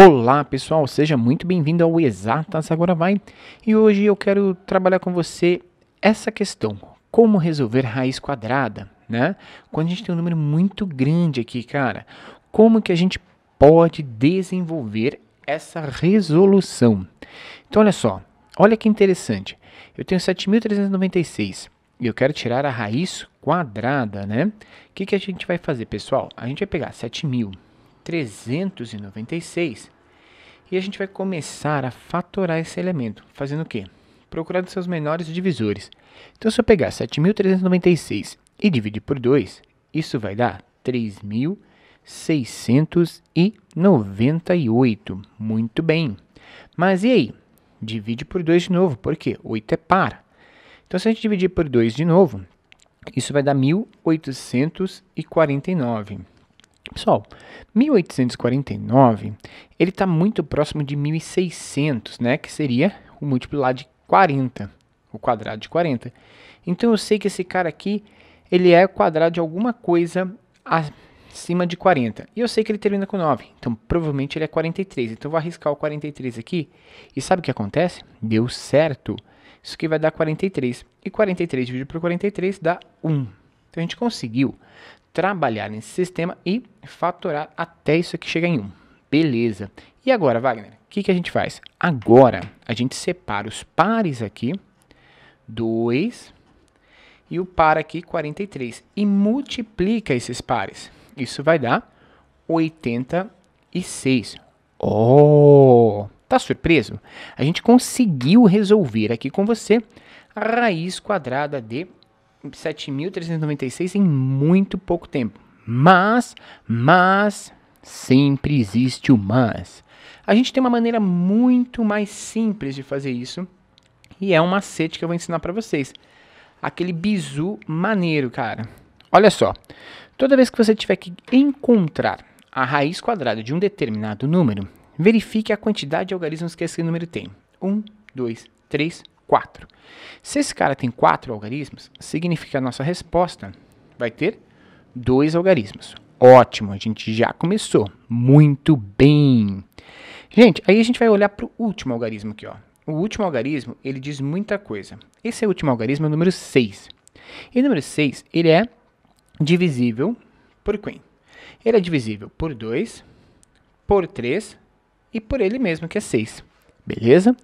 Olá pessoal, seja muito bem-vindo ao Exatas Agora Vai e hoje eu quero trabalhar com você essa questão: como resolver raiz quadrada, né? Quando a gente tem um número muito grande aqui, cara, como que a gente pode desenvolver essa resolução? Então, olha só, olha que interessante: eu tenho 7.396 e eu quero tirar a raiz quadrada, né? O que, que a gente vai fazer, pessoal? A gente vai pegar 7.000 396. E a gente vai começar a fatorar esse elemento, fazendo o quê? Procurando seus menores divisores. Então, se eu pegar 7.396 e dividir por 2, isso vai dar 3.698. Muito bem. Mas e aí? Divide por 2 de novo, por quê? 8 é par. Então, se a gente dividir por 2 de novo, isso vai dar 1.849. Pessoal, 1849, ele está muito próximo de 1600, né, que seria o múltiplo lá de 40, o quadrado de 40. Então eu sei que esse cara aqui, ele é quadrado de alguma coisa acima de 40. E eu sei que ele termina com 9, então provavelmente ele é 43. Então eu vou arriscar o 43 aqui, e sabe o que acontece? Deu certo. Isso aqui vai dar 43. E 43 dividido por 43 dá 1. Então a gente conseguiu trabalhar nesse sistema e faturar até isso aqui chegar em 1. Um. Beleza. E agora, Wagner, o que, que a gente faz? Agora a gente separa os pares aqui, 2 e o par aqui, 43, e multiplica esses pares. Isso vai dar 86. Oh! Tá surpreso? A gente conseguiu resolver aqui com você a raiz quadrada de 7.396 em muito pouco tempo. Mas, mas, sempre existe o mas. A gente tem uma maneira muito mais simples de fazer isso e é um macete que eu vou ensinar para vocês. Aquele bizu maneiro, cara. Olha só, toda vez que você tiver que encontrar a raiz quadrada de um determinado número, verifique a quantidade de algarismos que esse número tem. 1, 2, 3, 4. Se esse cara tem 4 algarismos, significa que a nossa resposta vai ter 2 algarismos. Ótimo, a gente já começou. Muito bem. Gente, aí a gente vai olhar para o último algarismo aqui. Ó. O último algarismo, ele diz muita coisa. Esse é último algarismo é o número 6. E o número 6, ele é divisível por quem? Ele é divisível por 2, por 3 e por ele mesmo, que é 6 beleza?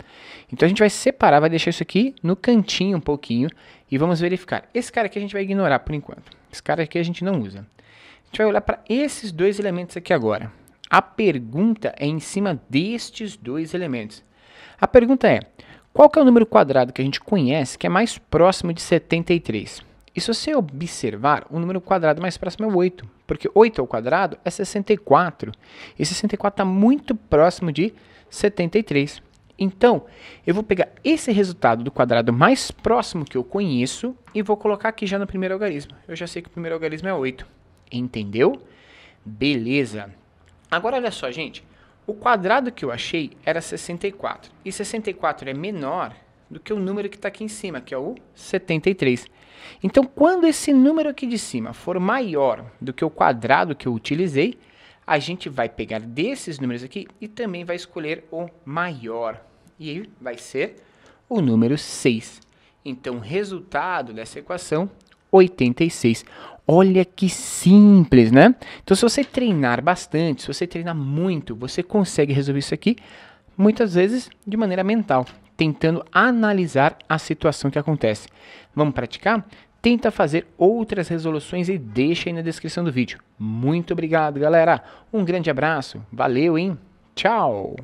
Então a gente vai separar, vai deixar isso aqui no cantinho um pouquinho e vamos verificar. Esse cara aqui a gente vai ignorar por enquanto. Esse cara aqui a gente não usa. A gente vai olhar para esses dois elementos aqui agora. A pergunta é em cima destes dois elementos. A pergunta é: qual é o número quadrado que a gente conhece que é mais próximo de 73? E se você observar, o número quadrado mais próximo é o 8, porque 8 ao quadrado é 64, e 64 está muito próximo de 73. Então, eu vou pegar esse resultado do quadrado mais próximo que eu conheço e vou colocar aqui já no primeiro algarismo. Eu já sei que o primeiro algarismo é 8. Entendeu? Beleza. Agora, olha só, gente. O quadrado que eu achei era 64. E 64 é menor do que o número que está aqui em cima, que é o 73. Então, quando esse número aqui de cima for maior do que o quadrado que eu utilizei, a gente vai pegar desses números aqui e também vai escolher o maior. E aí vai ser o número 6. Então, o resultado dessa equação, 86. Olha que simples, né? Então, se você treinar bastante, se você treinar muito, você consegue resolver isso aqui, muitas vezes de maneira mental, tentando analisar a situação que acontece. Vamos praticar? tenta fazer outras resoluções e deixa aí na descrição do vídeo. Muito obrigado, galera. Um grande abraço. Valeu, hein? Tchau.